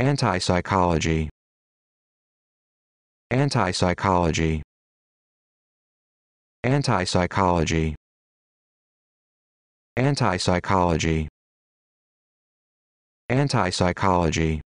Antipsychology. Antipsychology. Antipsychology. Antipsychology. Antipsychology.